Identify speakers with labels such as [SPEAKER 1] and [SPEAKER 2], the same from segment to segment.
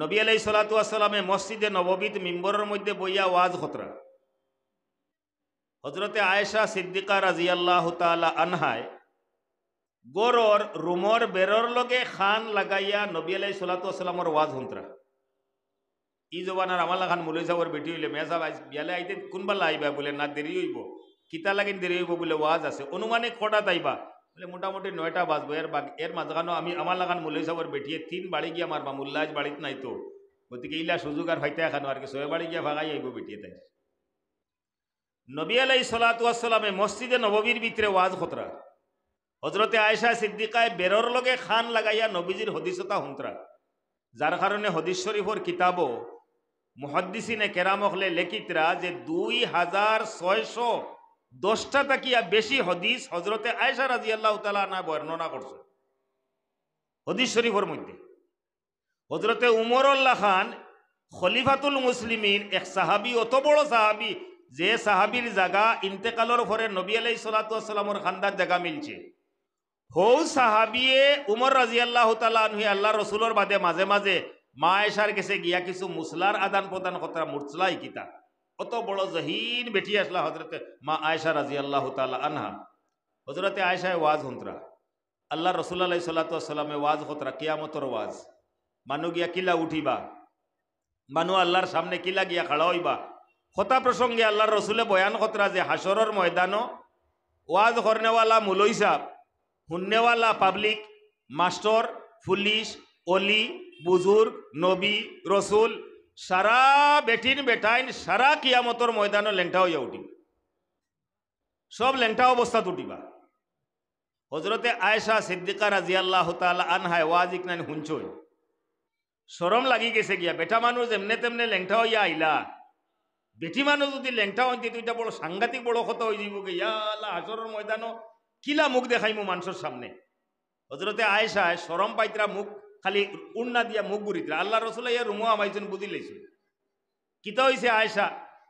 [SPEAKER 1] নবী আলাই সালাতামে মসজিদে নববিদ মিম্বরের মধ্যে বইয়া ওয়াজ খতরা হজরতে আয়েশা সিদ্দিকা রাজিয়াল্লাহ তালা আনহায় গোরর রুমর বেরর লগে খান লাগাইয়া নবী আলাই সালাতু আসসালামর ওয়াজ হন্তরা ই জবানার আমাল্লা খান মুলই সাহর বেটি হইলে মেয়া সাহেব বিয়ালে আইতে কোনবাল্লা আইবা বলে না দেরি হইব কিতা লাগিন দেরি হইব বলে ওয়াজ আছে অনুমানে কটা তাইবা বলে মোটামুটি নয়টা বাজবো এর এর মাঝখানো আমি আমার লাগান মূল্য সাবর বেঠিয়ে তিন বাড়ি গিয়ে আমার মামুল্লাজ বাড়িত নাই তো গতিকে ইলা সুযোগ আর হইতে এখানো আর কি সয়ে বাড়ি গিয়ে ভাগাই আইব বেটিয়ে তাই নবী আলাই সালাতামে মসজিদে নববীর ভিতরে ওয়াজ খতরা হজরতে আয়সা সিদ্দিকায় বেরর লগে খান লাগাইয়া নবীজির হদিসতা হুন্তরা যার কারণে হদিস শরীফর কিতাবও মহদ্দিসিনে কেরামকলে লেখিতরা যে দুই হাজার ছয়শ দশটা তাকিয়া বেশি হদিস হজরতে আয়সা রাজি আল্লাহ তালা বর্ণনা করছে হদিস শরীফর মধ্যে হজরতে আল্লাহ খান খলিফাতুল মুসলিমিন এক সাহাবি অত বড় সাহাবি যে সাহাবির জাগা ইন্তেকালর ঘরে নবী আলাই সালাতামর খান্দার জাগা মিলছে হৌ সাহাবিয়ে উমর রাজি আল্লাহ তালুহি আল্লাহ রসুলর বাদে মাঝে মাঝে মা এসার গেছে গিয়া কিছু মুসলার আদান প্রদান কথা মুরসলাই কিতা অত বড় জহিন বেটি আসলা হজরত মা আয়সা রাজি আল্লাহ তালা আনহা হজরতে আয়সায় ওয়াজ হন্তরা আল্লাহ রসুল্লাহ সাল্লাতামে ওয়াজ হতরা কিয়ামতর ওয়াজ মানু গিয়া কিলা উঠিবা মানু আল্লাহর সামনে কিলা গিয়া খাড়া হইবা হতা প্রসঙ্গে আল্লাহর রসুলে বয়ান হতরা যে হাসরর ময়দান ওয়াজ হরনেওয়ালা মুলই সাহ হুন্নেওয়ালা পাবলিক মাস্টর পুলিশ অলি বুজুর্গ নবী রসুল সারা বেটিন বেটাইন সারা কিয়ামতর ময়দানও লেংটা হইয়া উঠিবে সব লেংটা অবস্থা উঠিবা হজরতে আয়েশা সিদ্দিকা রাজি আল্লাহ তাল আনহায় ওয়াজিক নাইন হুঞ্চই সরম লাগি গেছে গিয়া বেটা মানুষ এমনে তেমনে লেংটা হইয়া আইলা বেটি মানুষ যদি লেংটা হইতে তুই বড় সাংঘাতিক বড় ক্ষত হয়ে যাব গিয়া আল্লাহ ময়দানো ময়দানও কিলা মুখ দেখাইমু মানুষের সামনে হজরতে আয়েশায় সরম পাইতরা মুখ খালি উন্না দিয়া মুখ বুড়িতে আল্লাহ রসুল ইয়া রুমো আমাইছেন বুঝি লাইছে কিতা হয়েছে আয়সা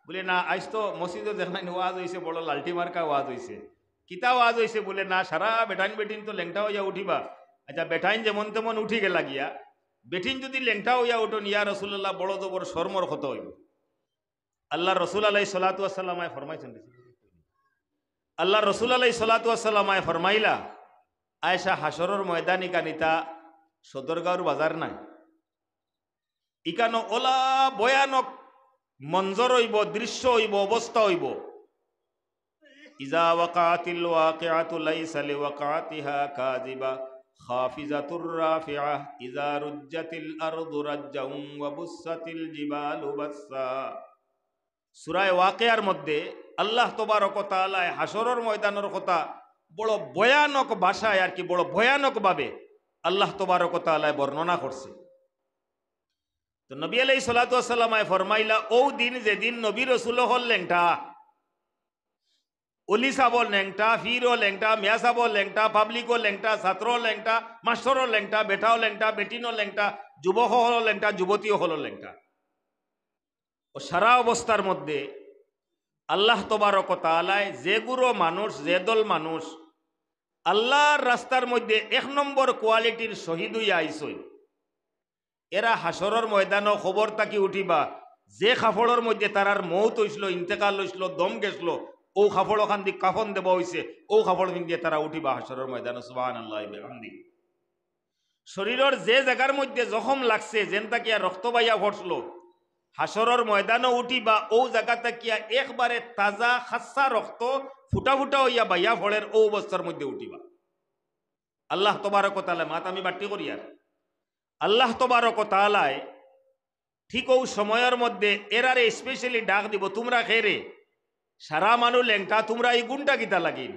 [SPEAKER 1] বলে না আজ তো মসজিদে দেখাইন ওয়াজ হয়েছে বড় লালটি মার্কা ওয়াজ হয়েছে কিতা ওয়াজ হয়েছে বলে না সারা বেটাইন বেটিন তো লেংটা হইয়া উঠিবা আচ্ছা বেটাইন যেমন তেমন উঠি গেলা গিয়া বেটিন যদি লেংটা হইয়া উঠুন ইয়া রসুল্লাহ বড় তো বড় সরমর ক্ষত হইব আল্লাহ রসুল আলাই সালাতামায় ফরমাইছেন আল্লাহ রসুল আলাই সালাতামায় ফরমাইলা আয়সা হাসরর ময়দানিকা নিতা সদরগাঁওর বাজার নাই ইকান ওলা ভয়ানক মঞ্জর হইব দৃশ্য হইব অবস্থা হইব ইজা ওয়াকাতিল ওয়াকিআতু লাইসা লিওয়াকাতিহা কাযিবা খাফিজাতুর রাফিআ ইজা রুজ্জাতিল আরদু রাজ্জাউ ওয়া বুসাতিল জিবালু বাসসা সূরা ওয়াকিআর মধ্যে আল্লাহ তোবারক তাআলা হাশরের ময়দানের কথা বড় ভয়ানক ভাষায় আর কি বড় ভয়ানক ভাবে আল্লাহ তোবারকতালায় বর্ণনা করছে তো নবী আলাই সালাতামায় ফরমাইলা ও দিন যেদিন নবী রসুল হল লেংটা অলি চাব লেংটা ফিরও লেংটা মেয়া চাব লেংটা পাবলিকও লেংটা ছাত্র লেংটা মাস্টরও লেংটা বেটাও লেংটা বেটিনও লেংটা যুবক হল লেংটা যুবতী হল লেংটা ও সারা অবস্থার মধ্যে আল্লাহ তোবারকতালায় যেগুলো মানুষ যে দল মানুষ আল্লাহর রাস্তার মধ্যে এক নম্বর কোয়ালিটির শহীদ হইয়া আইসই এরা হাসরের ময়দানও খবর তাকি উঠিবা যে খাফড়ের মধ্যে তারার মৌত হইছিল ইন্তেকাল হইছিল দম গেছিল ও খাফড় ওখান দিয়ে কাফন দেব হয়েছে ও খাফড় দিয়ে তারা উঠিবা হাসরর ময়দান সুবাহান আল্লাহ শরীরের যে জায়গার মধ্যে জখম লাগছে যেন তাকিয়া রক্ত বাইয়া ঘটল হাসরর ময়দানও উঠিবা ও জায়গা তাকিয়া একবারে তাজা খাসা রক্ত ফুটা ফুটা হইয়া বাইয়া ফলের ও অবস্থার মধ্যে উঠিবা আল্লাহ তোমার কথালে মাত আমি বাট্টি করি আর আল্লাহ তোমার তালায় ঠিক ও সময়ের মধ্যে এরারে স্পেশালি ডাক দিব তোমরা খেরে সারা মানু লেংটা তোমরা এই গুণটা কিতা লাগিন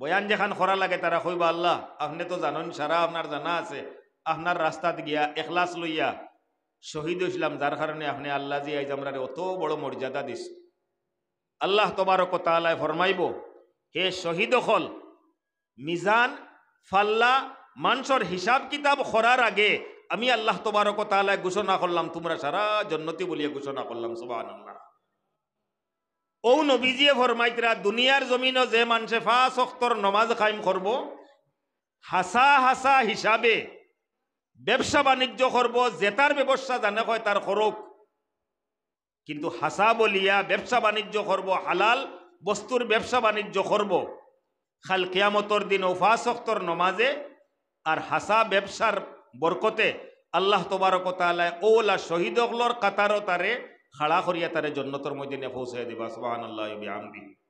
[SPEAKER 1] বয়ান যেখান খরা লাগে তারা কইব আল্লাহ আপনি তো জানন সারা আপনার জানা আছে আপনার রাস্তাত গিয়া এখলাস লইয়া শহীদ হইছিলাম যার কারণে আপনি আল্লাহ জি আইজামরারে অত বড় মর্যাদা দিছে আল্লাহ তবারক তালায় ফরমাইব হে শহীদ হল মিজান ফাল্লা মানসর হিসাব কিতাব খরার আগে আমি আল্লাহ তবারক তালায় ঘোষণা করলাম তোমরা সারা জন্নতি বলিয়া ঘোষণা করলাম সুবাহ আল্লাহ ঔ নবীজিয়ে ফরমাইতরা দুনিয়ার জমিন যে মানুষে ফা অক্তর নমাজ খাইম করব হাসা হাসা হিসাবে ব্যবসা বাণিজ্য করব জেতার ব্যবস্থা জানে হয় তার খরক কিন্তু হাসা বলিয়া ব্যবসা বাণিজ্য করব হালাল বস্তুর ব্যবসা বাণিজ্য করব খাল কেয়ামতর দিন উফাসক্তর নমাজে আর হাসা ব্যবসার বরকতে আল্লাহ তোবারকতালায় ওলা শহীদ অগলর কাতারও তারে খাড়া করিয়া তারে জন্নতর মধ্যে পৌঁছে দিবা সোহান আল্লাহ আমদি